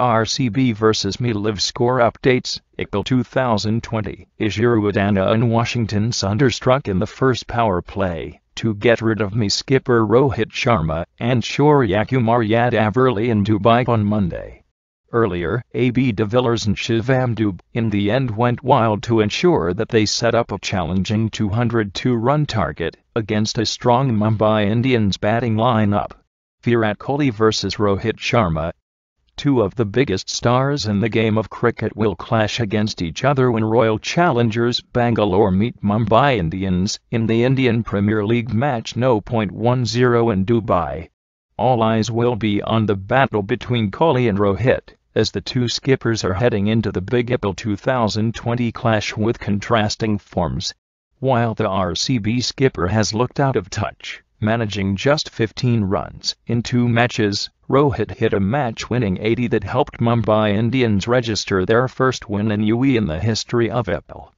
RCB vs. live score updates, April 2020. Ishiru Adana and Washington thunderstruck in the first power play, to get rid of me skipper Rohit Sharma, and Shoryakumar Yadav early in Dubai on Monday. Earlier, AB de Villiers and Shivam Dub in the end went wild to ensure that they set up a challenging 202-run target against a strong Mumbai Indians batting lineup. Virat Kohli vs Rohit Sharma Two of the biggest stars in the game of cricket will clash against each other when Royal Challengers Bangalore meet Mumbai Indians in the Indian Premier League match No.10 0.10 in Dubai. All eyes will be on the battle between Kohli and Rohit, as the two skippers are heading into the Big Apple 2020 clash with contrasting forms. While the RCB skipper has looked out of touch, managing just 15 runs in two matches, Rohit hit a match-winning 80 that helped Mumbai Indians register their first win in UE in the history of IPL.